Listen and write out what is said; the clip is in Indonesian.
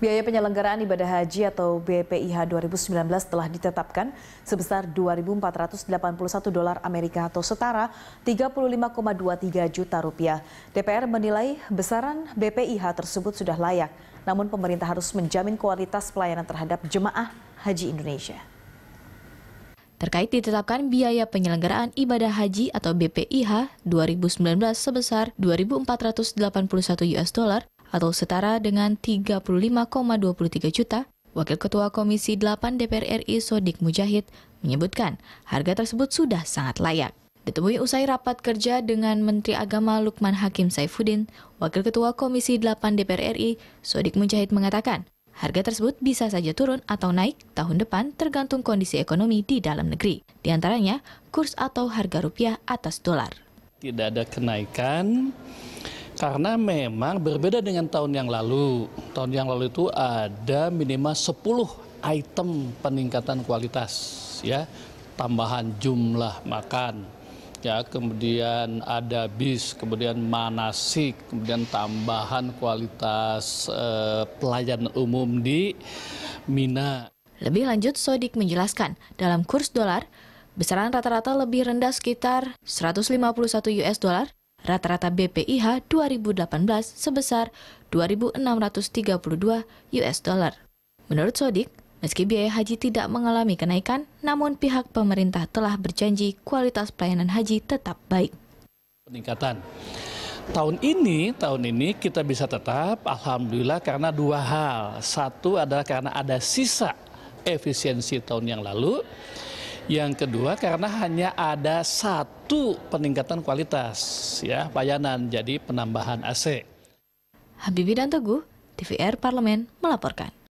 Biaya penyelenggaraan ibadah haji atau BPIH 2019 telah ditetapkan sebesar 2.481 dolar Amerika atau setara 35,23 juta rupiah. DPR menilai besaran BPIH tersebut sudah layak, namun pemerintah harus menjamin kualitas pelayanan terhadap jemaah haji Indonesia. Terkait ditetapkan biaya penyelenggaraan ibadah haji atau BPIH 2019 sebesar 2.481 US dollar atau setara dengan 35,23 juta, Wakil Ketua Komisi 8 DPR RI Sodik Mujahid menyebutkan harga tersebut sudah sangat layak. Ditemui usai rapat kerja dengan Menteri Agama Lukman Hakim Saifuddin, Wakil Ketua Komisi 8 DPR RI Sodik Mujahid mengatakan, Harga tersebut bisa saja turun atau naik tahun depan tergantung kondisi ekonomi di dalam negeri, di antaranya kurs atau harga rupiah atas dolar. Tidak ada kenaikan, karena memang berbeda dengan tahun yang lalu. Tahun yang lalu itu ada minimal 10 item peningkatan kualitas ya, tambahan jumlah makan. Ya, kemudian ada bis, kemudian manasik, kemudian tambahan kualitas eh, pelayanan umum di Mina. Lebih lanjut, Sodik menjelaskan, dalam kurs dolar, besaran rata-rata lebih rendah sekitar 151 US dollar rata-rata BPIH 2018 sebesar 2.632 US dollar. Menurut Sodik, meski biaya haji tidak mengalami kenaikan, namun pihak pemerintah telah berjanji kualitas pelayanan haji tetap baik. Peningkatan tahun ini tahun ini kita bisa tetap alhamdulillah karena dua hal satu adalah karena ada sisa efisiensi tahun yang lalu yang kedua karena hanya ada satu peningkatan kualitas ya layanan jadi penambahan AC. Habibie dan Teguh, TVR Parlemen melaporkan.